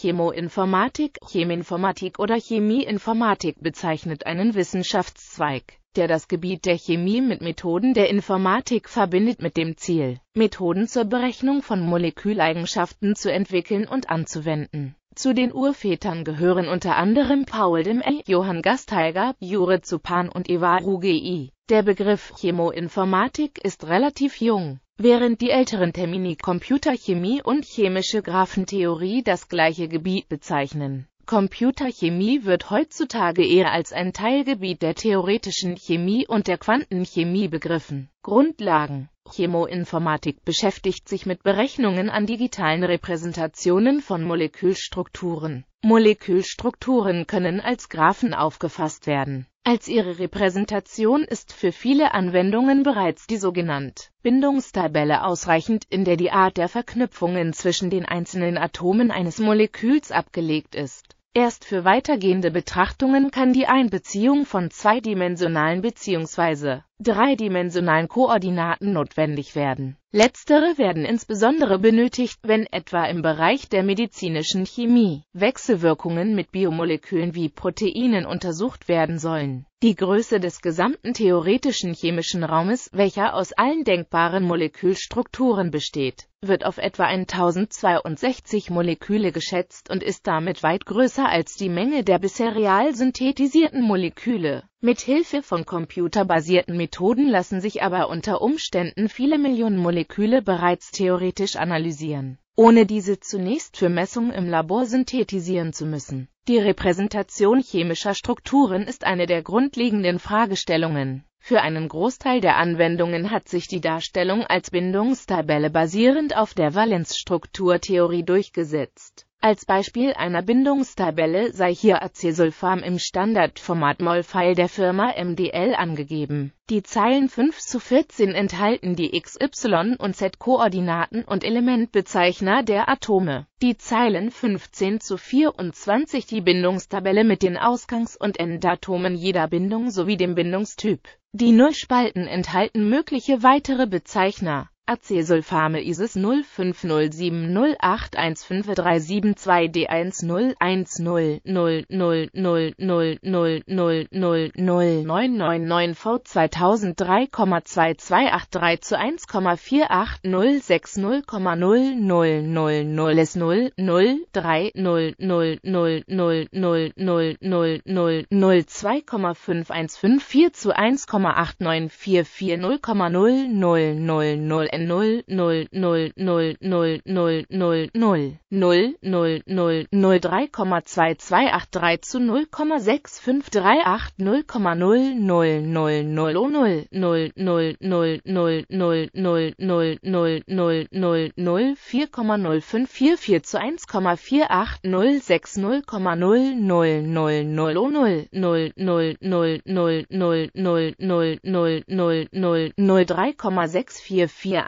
Chemoinformatik, Cheminformatik oder Chemieinformatik bezeichnet einen Wissenschaftszweig, der das Gebiet der Chemie mit Methoden der Informatik verbindet mit dem Ziel, Methoden zur Berechnung von Moleküleigenschaften zu entwickeln und anzuwenden. Zu den Urvätern gehören unter anderem Paul Demel, Johann Gasteiger, Jure Zupan und Ivar Rugei. Der Begriff Chemoinformatik ist relativ jung. Während die älteren Termini Computerchemie und chemische Graphentheorie das gleiche Gebiet bezeichnen. Computerchemie wird heutzutage eher als ein Teilgebiet der theoretischen Chemie und der Quantenchemie begriffen. Grundlagen Chemoinformatik beschäftigt sich mit Berechnungen an digitalen Repräsentationen von Molekülstrukturen. Molekülstrukturen können als Graphen aufgefasst werden. Als ihre Repräsentation ist für viele Anwendungen bereits die sogenannte Bindungstabelle ausreichend, in der die Art der Verknüpfungen zwischen den einzelnen Atomen eines Moleküls abgelegt ist. Erst für weitergehende Betrachtungen kann die Einbeziehung von zweidimensionalen bzw dreidimensionalen Koordinaten notwendig werden. Letztere werden insbesondere benötigt, wenn etwa im Bereich der medizinischen Chemie Wechselwirkungen mit Biomolekülen wie Proteinen untersucht werden sollen. Die Größe des gesamten theoretischen chemischen Raumes, welcher aus allen denkbaren Molekülstrukturen besteht, wird auf etwa 1062 Moleküle geschätzt und ist damit weit größer als die Menge der bisher real synthetisierten Moleküle. Mithilfe von computerbasierten Methoden lassen sich aber unter Umständen viele Millionen Moleküle bereits theoretisch analysieren, ohne diese zunächst für Messung im Labor synthetisieren zu müssen. Die Repräsentation chemischer Strukturen ist eine der grundlegenden Fragestellungen. Für einen Großteil der Anwendungen hat sich die Darstellung als Bindungstabelle basierend auf der Valenzstrukturtheorie durchgesetzt. Als Beispiel einer Bindungstabelle sei hier Acesulfam im Standardformat MOL-File der Firma MDL angegeben. Die Zeilen 5 zu 14 enthalten die x, y und z Koordinaten und Elementbezeichner der Atome. Die Zeilen 15 zu 24 die Bindungstabelle mit den Ausgangs- und Endatomen jeder Bindung sowie dem Bindungstyp. Die Nullspalten enthalten mögliche weitere Bezeichner. Acesulfame ISIS 05070815372210100000000999 v 2003,2283 zu 1,48060,0000 null null null null null null null null null null drei Komma zwei zwei acht drei zu null Komma sechs fünf drei acht null Komma null null null null null null null null null null null null null vier Komma null fünf vier vier zu eins Komma vier acht null sechs null Komma null null null null null null null null null null null null null drei Komma sechs vier vier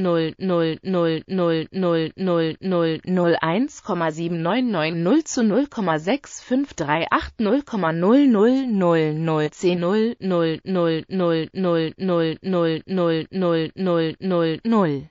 0,000000001,7990 zu 0,65380,00010 00000000000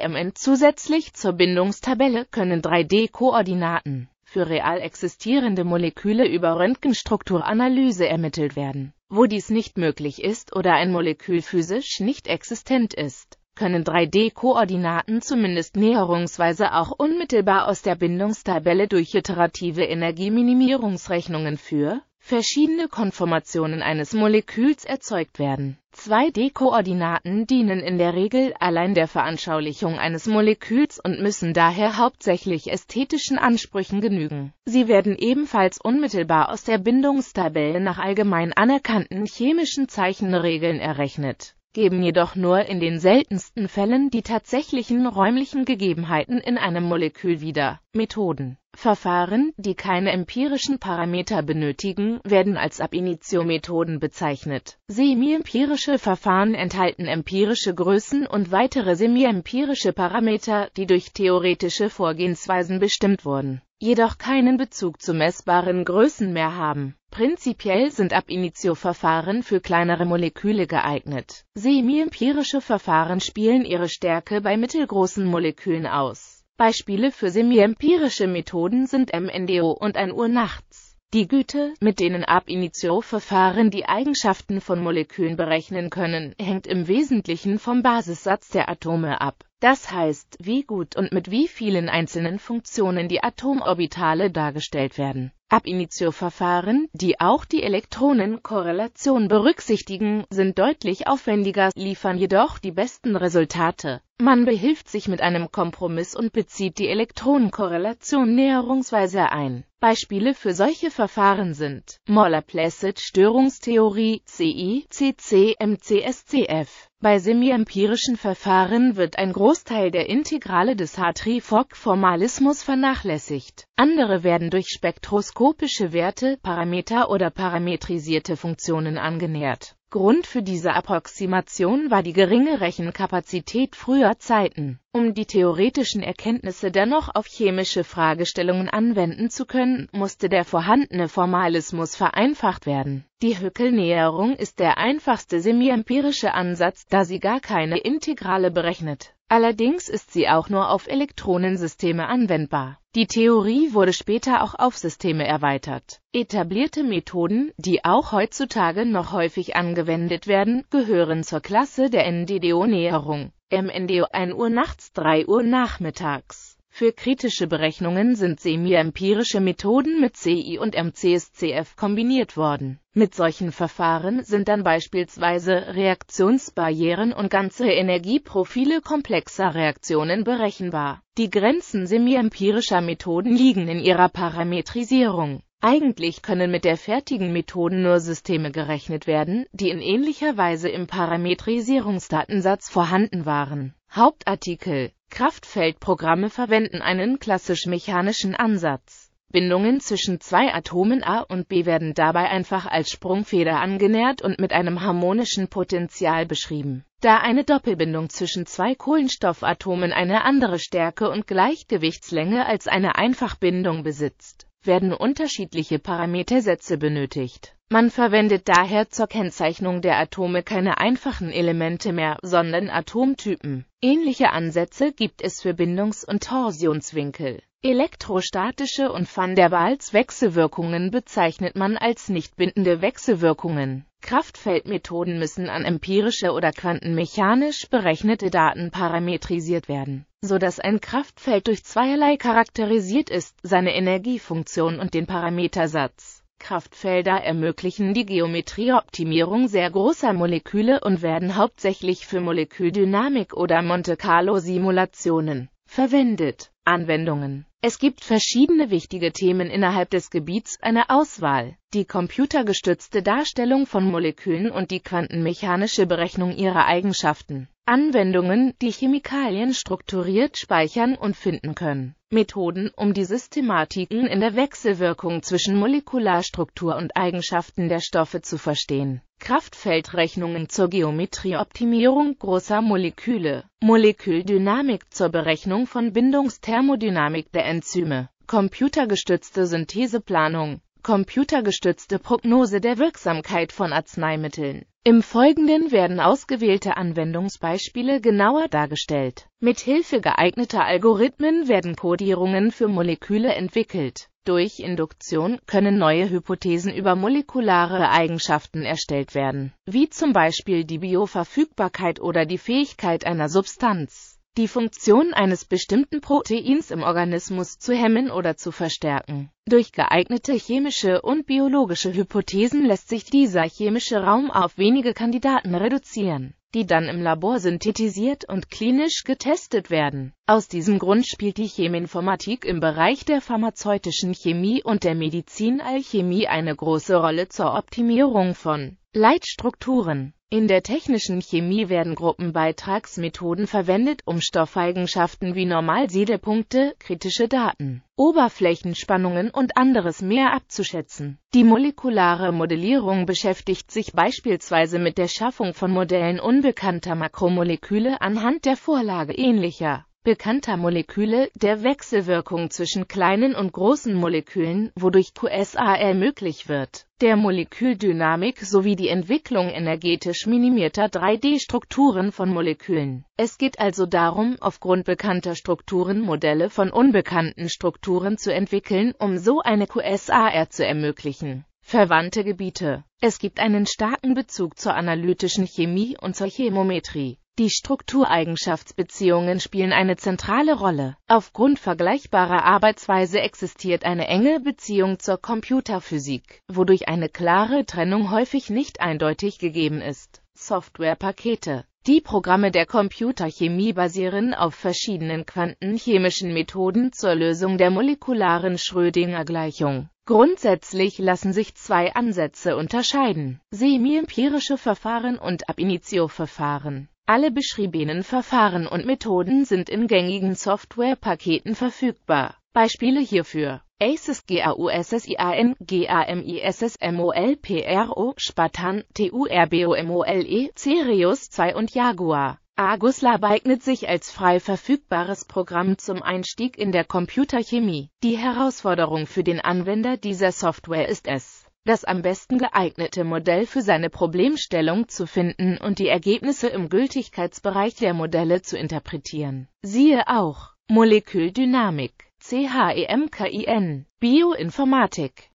Am Ende zusätzlich zur Bindungstabelle können 3D-Koordinaten für real existierende Moleküle über Röntgenstrukturanalyse ermittelt werden. Wo dies nicht möglich ist oder ein Molekül physisch nicht existent ist, können 3D-Koordinaten zumindest näherungsweise auch unmittelbar aus der Bindungstabelle durch iterative Energieminimierungsrechnungen für verschiedene Konformationen eines Moleküls erzeugt werden. 2D-Koordinaten dienen in der Regel allein der Veranschaulichung eines Moleküls und müssen daher hauptsächlich ästhetischen Ansprüchen genügen. Sie werden ebenfalls unmittelbar aus der Bindungstabelle nach allgemein anerkannten chemischen Zeichenregeln errechnet geben jedoch nur in den seltensten Fällen die tatsächlichen räumlichen Gegebenheiten in einem Molekül wieder. Methoden Verfahren, die keine empirischen Parameter benötigen, werden als Ab Initio-Methoden bezeichnet. Semi-empirische Verfahren enthalten empirische Größen und weitere semi-empirische Parameter, die durch theoretische Vorgehensweisen bestimmt wurden jedoch keinen Bezug zu messbaren Größen mehr haben. Prinzipiell sind Ab-Initio-Verfahren für kleinere Moleküle geeignet. Semi-empirische Verfahren spielen ihre Stärke bei mittelgroßen Molekülen aus. Beispiele für semi-empirische Methoden sind MNDO und ein Uhr nachts. Die Güte, mit denen Ab-Initio-Verfahren die Eigenschaften von Molekülen berechnen können, hängt im Wesentlichen vom Basissatz der Atome ab. Das heißt, wie gut und mit wie vielen einzelnen Funktionen die Atomorbitale dargestellt werden. Ab-Initio-Verfahren, die auch die Elektronenkorrelation berücksichtigen, sind deutlich aufwendiger, liefern jedoch die besten Resultate. Man behilft sich mit einem Kompromiss und bezieht die Elektronenkorrelation näherungsweise ein. Beispiele für solche Verfahren sind Moller-Placid-Störungstheorie, CI, CC, MCSCF. Bei semiempirischen Verfahren wird ein Großteil der Integrale des Hartree-Fock-Formalismus vernachlässigt. Andere werden durch spektroskopische Werte, Parameter oder parametrisierte Funktionen angenähert. Grund für diese Approximation war die geringe Rechenkapazität früher Zeiten. Um die theoretischen Erkenntnisse dennoch auf chemische Fragestellungen anwenden zu können, musste der vorhandene Formalismus vereinfacht werden. Die Höckel-Näherung ist der einfachste semiempirische Ansatz, da sie gar keine Integrale berechnet. Allerdings ist sie auch nur auf Elektronensysteme anwendbar. Die Theorie wurde später auch auf Systeme erweitert. Etablierte Methoden, die auch heutzutage noch häufig angewendet werden, gehören zur Klasse der NDDO-Näherung. MNDO 1 Uhr nachts 3 Uhr nachmittags für kritische Berechnungen sind semi-empirische Methoden mit CI und MCSCF kombiniert worden. Mit solchen Verfahren sind dann beispielsweise Reaktionsbarrieren und ganze Energieprofile komplexer Reaktionen berechenbar. Die Grenzen semi-empirischer Methoden liegen in ihrer Parametrisierung. Eigentlich können mit der fertigen Methoden nur Systeme gerechnet werden, die in ähnlicher Weise im Parametrisierungsdatensatz vorhanden waren. Hauptartikel Kraftfeldprogramme verwenden einen klassisch-mechanischen Ansatz. Bindungen zwischen zwei Atomen A und B werden dabei einfach als Sprungfeder angenähert und mit einem harmonischen Potential beschrieben. Da eine Doppelbindung zwischen zwei Kohlenstoffatomen eine andere Stärke und Gleichgewichtslänge als eine Einfachbindung besitzt werden unterschiedliche Parametersätze benötigt. Man verwendet daher zur Kennzeichnung der Atome keine einfachen Elemente mehr, sondern Atomtypen. Ähnliche Ansätze gibt es für Bindungs- und Torsionswinkel. Elektrostatische und Van der Waals Wechselwirkungen bezeichnet man als nicht bindende Wechselwirkungen Kraftfeldmethoden müssen an empirische oder quantenmechanisch berechnete Daten parametrisiert werden, so dass ein Kraftfeld durch zweierlei charakterisiert ist, seine Energiefunktion und den Parametersatz. Kraftfelder ermöglichen die Geometrieoptimierung sehr großer Moleküle und werden hauptsächlich für Moleküldynamik oder Monte-Carlo-Simulationen verwendet. Anwendungen es gibt verschiedene wichtige Themen innerhalb des Gebiets eine Auswahl. Die computergestützte Darstellung von Molekülen und die quantenmechanische Berechnung ihrer Eigenschaften. Anwendungen, die Chemikalien strukturiert speichern und finden können. Methoden, um die Systematiken in der Wechselwirkung zwischen Molekularstruktur und Eigenschaften der Stoffe zu verstehen. Kraftfeldrechnungen zur Geometrieoptimierung großer Moleküle. Moleküldynamik zur Berechnung von Bindungsthermodynamik der Enzyme. Computergestützte Syntheseplanung. Computergestützte Prognose der Wirksamkeit von Arzneimitteln. Im Folgenden werden ausgewählte Anwendungsbeispiele genauer dargestellt. Mit Hilfe geeigneter Algorithmen werden Codierungen für Moleküle entwickelt. Durch Induktion können neue Hypothesen über molekulare Eigenschaften erstellt werden, wie zum Beispiel die Bioverfügbarkeit oder die Fähigkeit einer Substanz die Funktion eines bestimmten Proteins im Organismus zu hemmen oder zu verstärken. Durch geeignete chemische und biologische Hypothesen lässt sich dieser chemische Raum auf wenige Kandidaten reduzieren die dann im Labor synthetisiert und klinisch getestet werden. Aus diesem Grund spielt die Cheminformatik im Bereich der pharmazeutischen Chemie und der Medizinalchemie eine große Rolle zur Optimierung von Leitstrukturen. In der technischen Chemie werden Gruppenbeitragsmethoden verwendet, um Stoffeigenschaften wie Normalsiedepunkte, kritische Daten, Oberflächenspannungen und anderes mehr abzuschätzen. Die molekulare Modellierung beschäftigt sich beispielsweise mit der Schaffung von Modellen unbekannter Makromoleküle anhand der Vorlage ähnlicher bekannter Moleküle, der Wechselwirkung zwischen kleinen und großen Molekülen, wodurch QSAR möglich wird, der Moleküldynamik sowie die Entwicklung energetisch minimierter 3D-Strukturen von Molekülen. Es geht also darum, aufgrund bekannter Strukturen Modelle von unbekannten Strukturen zu entwickeln, um so eine QSAR zu ermöglichen. Verwandte Gebiete. Es gibt einen starken Bezug zur analytischen Chemie und zur Chemometrie. Die Struktureigenschaftsbeziehungen spielen eine zentrale Rolle. Aufgrund vergleichbarer Arbeitsweise existiert eine enge Beziehung zur Computerphysik, wodurch eine klare Trennung häufig nicht eindeutig gegeben ist. Softwarepakete die Programme der Computerchemie basieren auf verschiedenen quantenchemischen Methoden zur Lösung der molekularen Schrödinger-Gleichung. Grundsätzlich lassen sich zwei Ansätze unterscheiden, semi-empirische Verfahren und Ab-Initio-Verfahren. Alle beschriebenen Verfahren und Methoden sind in gängigen Softwarepaketen verfügbar. Beispiele hierfür ACES GAUSSIAN GAMISSMOLPRO Spartan TURBOMOLE Cereus 2 und Jaguar Argus Lab eignet sich als frei verfügbares Programm zum Einstieg in der Computerchemie. Die Herausforderung für den Anwender dieser Software ist es, das am besten geeignete Modell für seine Problemstellung zu finden und die Ergebnisse im Gültigkeitsbereich der Modelle zu interpretieren. Siehe auch Moleküldynamik, CHEMKIN, Bioinformatik.